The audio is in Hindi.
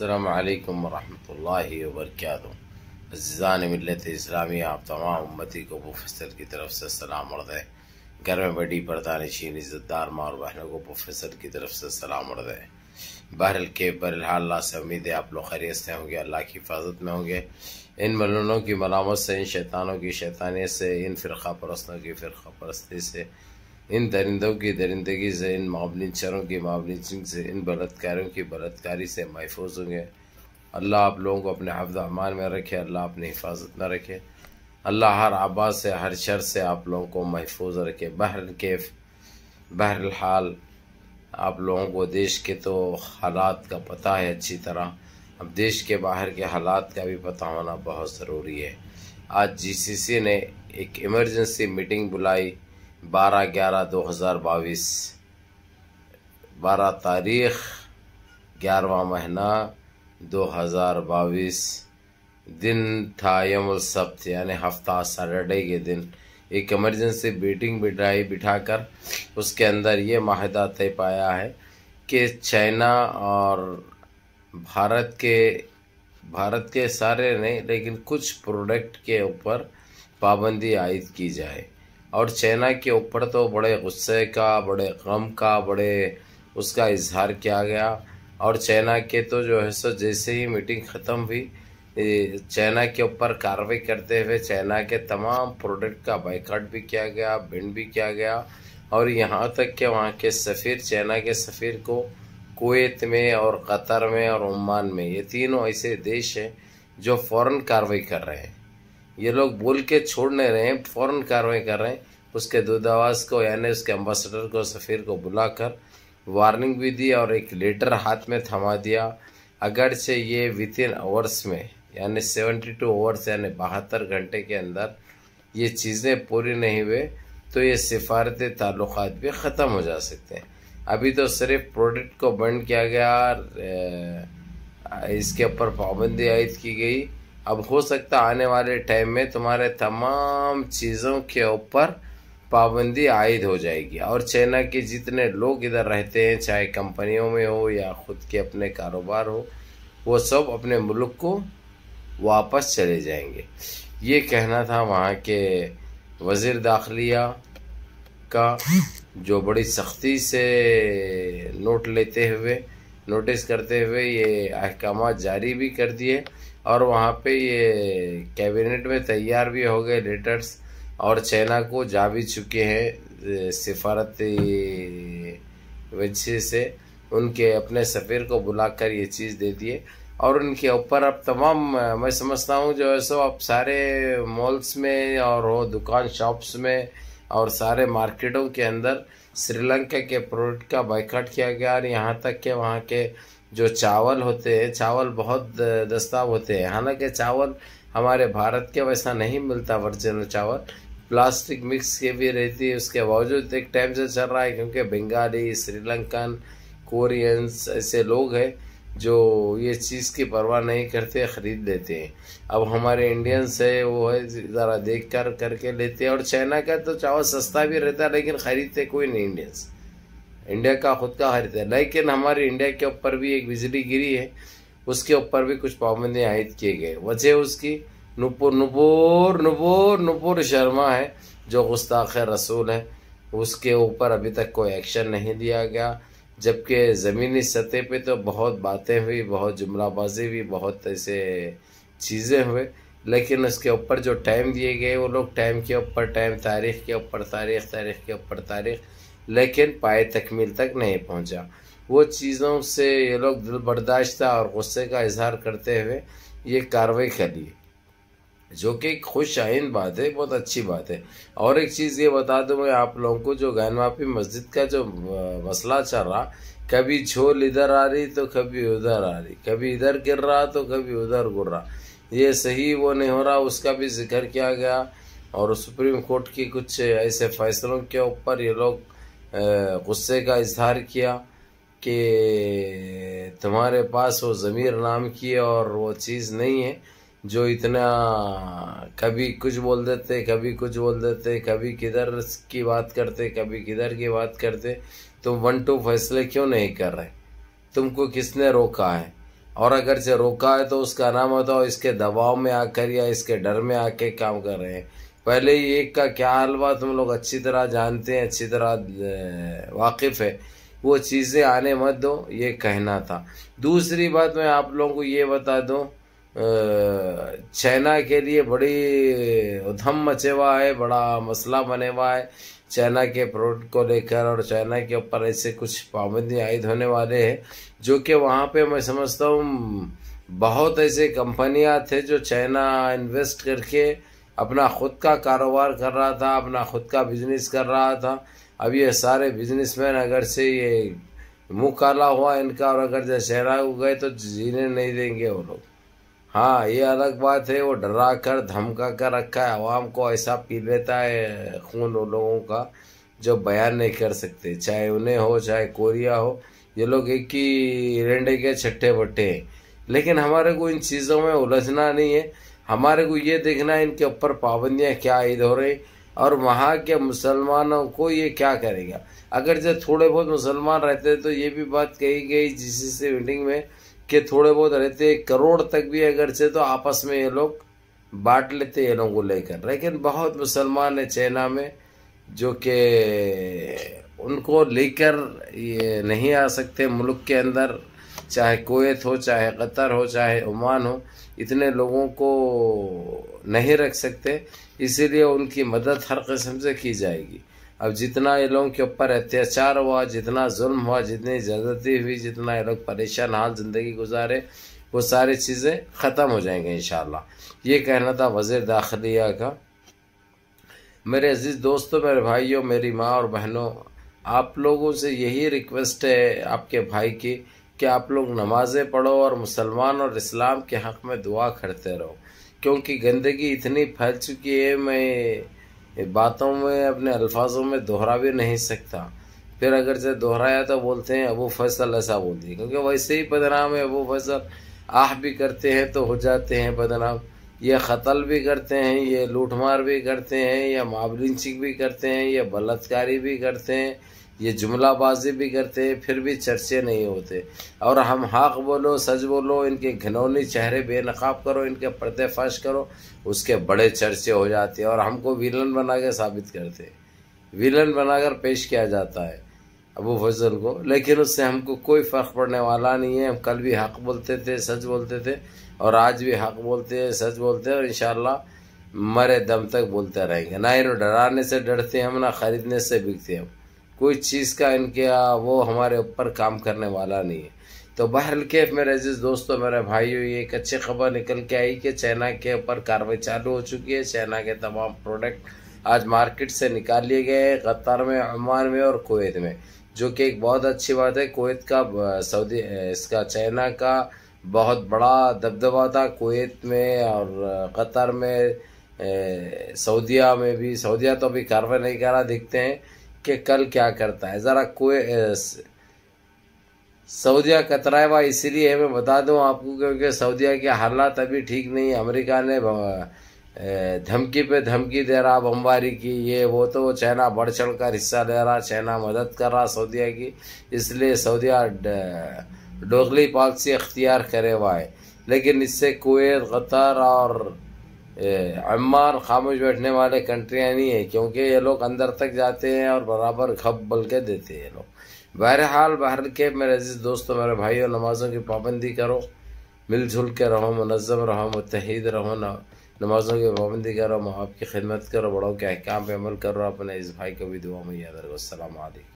अल्लाम वरहमल वर्क अज़ान मिलत इस्लामी आप तमाम उम्मती को प्रोफेसर की तरफ से सलाम अर्द है घर में बड़ी पर्दा इज़्ज़तदार माँ और बहनों को प्रोफेसर की तरफ से सलाम अर्द है बहरल के बरहाल से उम्मीद है आप लोग खैरियत से होंगे अल्लाह की हिफाजत में होंगे इन मलूनों की मलामत से इन शैतानों की शैतानियत से इन फ़िरका परस्तों की फ़िरका परस्ती से इन दरिंदों की दरिंदगी से इन मामलिन शरों की मामलिन से इन बलात्कारों की बलात्कारी से महफूज होंगे अल्लाह आप लोगों को अपने हफ्द अमान में रखे अल्लाह अपनी हिफाजत में रखे अल्लाह हर आबाद से हर शर से आप लोगों को महफूज रखे बहर केफ बहर हाल आप लोगों को देश के तो हालात का पता है अच्छी तरह अब देश के बाहर के हालात का भी पता होना बहुत ज़रूरी है आज जीसीसी ने एक इमरजेंसी मीटिंग बुलाई बारह ग्यारह दो हज़ार बाईस बारह तारीख ग्यारहवा महीना दो हज़ार बाईस दिन था यमुल सब्त यानी हफ्ता सैटरडे के दिन एक इमरजेंसी मीटिंग बिठाई बिठाकर उसके अंदर ये माहिदा तय पाया है कि चाइना और भारत के भारत के सारे नहीं लेकिन कुछ प्रोडक्ट के ऊपर पाबंदी आयद की जाए और चाइना के ऊपर तो बड़े गुस्से का बड़े गम का बड़े उसका इजहार किया गया और चाइना के तो जो है सो जैसे ही मीटिंग ख़त्म हुई चाइना के ऊपर कार्रवाई करते हुए चाइना के तमाम प्रोडक्ट का बाइकाट भी किया गया बिन भी किया गया और यहाँ तक कि वहाँ के सफ़ीर चाइना के सफ़ीर को कुवैत में और कतर में और ओमान में ये तीनों ऐसे देश हैं जो फ़ौर कार्रवाई कर रहे हैं ये लोग बोल के छोड़ नहीं रहे हैं फ़ौरन कार्रवाई कर रहे हैं उसके दूतावास को यानी उसके एम्बेसडर को सफ़ीर को बुलाकर वार्निंग भी दी और एक लेटर हाथ में थमा दिया अगर से ये विद इन आवर्स में यानी सेवेंटी टू आवर्स यानी बहत्तर घंटे के अंदर ये चीज़ें पूरी नहीं हुए तो ये सिफारती ताल्लुक भी ख़त्म हो जा सकते हैं अभी तो सिर्फ प्रोडक्ट को बंद किया गया इसके ऊपर पाबंदी आयद की गई अब हो सकता आने वाले टाइम में तुम्हारे तमाम चीज़ों के ऊपर पाबंदी आयद हो जाएगी और चाइना के जितने लोग इधर रहते हैं चाहे कंपनियों में हो या खुद के अपने कारोबार हो वो सब अपने मुल्क को वापस चले जाएंगे ये कहना था वहाँ के वज़ीर दाखलिया का जो बड़ी सख्ती से नोट लेते हुए नोटिस करते हुए ये अहकाम जारी भी कर दिए और वहाँ पे ये कैबिनेट में तैयार भी हो गए लेटर्स और चाइना को जा भी चुके हैं सिफारती वजह से उनके अपने सफ़ीर को बुलाकर ये चीज़ दे दिए और उनके ऊपर अब तमाम मैं समझता हूँ जो है सो अब सारे मॉल्स में और हो दुकान शॉप्स में और सारे मार्केटों के अंदर श्रीलंका के प्रोडक्ट का बाइकाट किया गया और यहाँ तक के वहाँ के जो चावल होते हैं चावल बहुत दस्ताब होते हैं हालांकि चावल हमारे भारत के वैसा नहीं मिलता वर्जिनल चावल प्लास्टिक मिक्स के भी रहती है उसके बावजूद एक टाइम से चल रहा है क्योंकि बंगाली श्रीलंकन कोरियंस ऐसे लोग हैं जो ये चीज़ की परवाह नहीं करते ख़रीद लेते हैं अब हमारे इंडियंस है वो है ज़रा देख कर करके लेते हैं और चाइना का तो चावल सस्ता भी रहता है लेकिन ख़रीदते कोई नहीं इंडियंस इंडिया का खुद का हरित है लेकिन हमारे इंडिया के ऊपर भी एक बिजली गिरी है उसके ऊपर भी कुछ पाबंदियाँ आयद किए गए वजह उसकी नुपुर नुपुर नुपुर नुपुर शर्मा है जो गुस्ताख रसूल है उसके ऊपर अभी तक कोई एक्शन नहीं दिया गया जबकि ज़मीनी सतह पे तो बहुत बातें हुई बहुत जुमलाबाजी हुई बहुत ऐसे चीज़ें हुए लेकिन उसके ऊपर जो टाइम दिए गए वो लोग टाइम के ऊपर टाइम तारीख के ऊपर तारीख तारीख के ऊपर तारीख लेकिन पाए तकमील तक नहीं पहुंचा वो चीज़ों से ये लोग दिल बर्दाश्त और गुस्से का इजहार करते हुए ये कार्रवाई कर ली जो कि खुश आइन बात है बहुत अच्छी बात है और एक चीज़ ये बता दूँ मैं आप लोगों को जो गैन वापी मस्जिद का जो मसला चल रहा कभी झोल इधर आ रही तो कभी उधर आ रही कभी इधर गिर रहा तो कभी उधर गिर रहा ये सही वो नहीं हो रहा उसका भी जिक्र किया गया और सुप्रीम कोर्ट की कुछ ऐसे फैसलों के ऊपर ये लोग गुस्से का इजहार किया कि तुम्हारे पास वो ज़मीर नाम की और वो चीज़ नहीं है जो इतना कभी कुछ बोल देते कभी कुछ बोल देते कभी किधर की बात करते कभी किधर की बात करते तुम वन टू फैसले क्यों नहीं कर रहे तुमको किसने रोका है और अगर से रोका है तो उसका नाम बताओ इसके दबाव में आकर या इसके डर में आके काम कर रहे हैं पहले ही एक का क्या हलवा तुम लोग अच्छी तरह जानते हैं अच्छी तरह वाकिफ़ है वो चीज़ें आने मत दो ये कहना था दूसरी बात मैं आप लोगों को ये बता दूँ चाइना के लिए बड़ी उधम मचे हुआ है बड़ा मसला बने हुआ है चाइना के प्रोडक्ट को लेकर और चाइना के ऊपर ऐसे कुछ पाबंदी आयद होने वाले हैं जो कि वहाँ पे मैं समझता हूँ बहुत ऐसे कंपनियाँ थे जो चाइना इन्वेस्ट करके अपना ख़ुद का कारोबार कर रहा था अपना ख़ुद का बिजनेस कर रहा था अब ये सारे बिजनेसमैन अगर से ये मुँह काला हुआ इनका और अगर जैसे हो गए तो जीने नहीं देंगे वो लोग हाँ ये अलग बात है वो डरा कर धमका कर रखा है आवाम को ऐसा पी लेता है खून उन लोगों का जो बयान नहीं कर सकते चाहे उन्हें हो चाहे कोरिया हो ये लोग एक ही रेंडे के छट्टे बट्टे हैं लेकिन हमारे को इन चीज़ों में उलझना नहीं है हमारे को ये देखना है इनके ऊपर पाबंदियाँ क्या ईद हो रही और वहाँ के मुसलमानों को ये क्या करेगा अगर जब थोड़े बहुत मुसलमान रहते तो ये भी बात कही गई जिस मीटिंग में कि थोड़े बहुत रहते करोड़ तक भी अगर से तो आपस में ये लोग बांट लेते ये लोगों को लेकर लेकिन बहुत मुसलमान है चाइना में जो कि उनको लेकर ये नहीं आ सकते मुल्क के अंदर चाहे कोत हो चाहे कतर हो चाहे ओमान हो इतने लोगों को नहीं रख सकते इसीलिए उनकी मदद हर किस्म से की जाएगी अब जितना ये लोगों के ऊपर अत्याचार हुआ जितना जुल्म हुआ जितनी ज़्यादती हुई जितना ये लोग परेशान हाल ज़िंदगी गुजारे वो सारी चीज़ें ख़त्म हो जाएंगे इन ये कहना था वज़र दाखिलिया का मेरे अजीज़ दोस्तों मेरे भाइयों मेरी माँ और बहनों आप लोगों से यही रिक्वेस्ट है आपके भाई की कि आप लोग नमाज़ें पढ़ो और मुसलमान और इस्लाम के हक़ में दुआ करते रहो क्योंकि गंदगी इतनी फैल चुकी है मैं बातों में अपने अल्फाजों में दोहरा भी नहीं सकता फिर अगर जैसे दोहराया तो बोलते हैं अबू फैसल ऐसा बोलते हैं क्योंकि वैसे ही बदनाम है अबू फैसल आह भी करते हैं तो हो जाते हैं बदनाम ये कतल भी करते हैं ये लूटमार भी करते हैं या माबलिंचिंग भी करते हैं या बलात्कारी भी करते हैं ये जुमलाबाजी भी करते हैं फिर भी चर्चे नहीं होते और हम हक बोलो सच बोलो इनके घनौनी चेहरे बेनकाब करो इनके पर्दे फाश करो उसके बड़े चर्चे हो जाते हैं और हमको विलन बना के साबित करते विलन बनाकर पेश किया जाता है अबू फजल को लेकिन उससे हमको कोई फ़र्क पड़ने वाला नहीं है हम कल भी हक बोलते थे सच बोलते थे और आज भी हक बोलते हैं सच बोलते हैं और इन मरे दम तक बोलते रहेंगे ना इन्हें तो डराने से डरते हम ना ख़रीदने से बिकते हम कोई चीज़ का इनके वो हमारे ऊपर काम करने वाला नहीं है तो बहरल के मेरे जिस दोस्तों मेरे भाइयों ये एक अच्छी खबर निकल के आई कि चाइना के ऊपर कार्रवाई चालू हो चुकी है चाइना के तमाम प्रोडक्ट आज मार्केट से निकाल लिए गए हैं कतार में अमान में और कुवैत में जो कि एक बहुत अच्छी बात है कुवैत का सऊदी इसका चाइना का बहुत बड़ा दबदबा था कुवैत में और कतर में सऊदिया में भी सऊदिया तो अभी कार्रवाई नहीं करा दिखते हैं कि कल क्या करता है ज़रा कोई सऊदीया हुआ इसलिए मैं बता दूं आपको क्योंकि सऊदीया के हालात अभी ठीक नहीं अमेरिका ने धमकी पे धमकी दे रहा बमबारी की ये वो तो चाइना बढ़ चढ़ कर हिस्सा ले रहा चाइना मदद कर रहा सऊदीया की इसलिए सऊदीया डोगली पॉलिसी अख्तियार करे हुआ है लेकिन इससे कुवैत कतर और अम्मार खामोश बैठने वाले कंट्रियाँ नहीं है क्योंकि ये लोग अंदर तक जाते हैं और बराबर खप बल के देते हैं ये लोग बहरहाल बाहर के मेरे अजीज़ दोस्तों मेरे भाई और नमाज़ों की पाबंदी करो मिलजुल के रहो मनज़म रहो मुतहद रहो ना नमाज़ों की पाबंदी करो माँ बाप की खिदमत करो बड़ों के अहकाम पर अमल करो अपने इस भाई को भी दुआ में याद रखो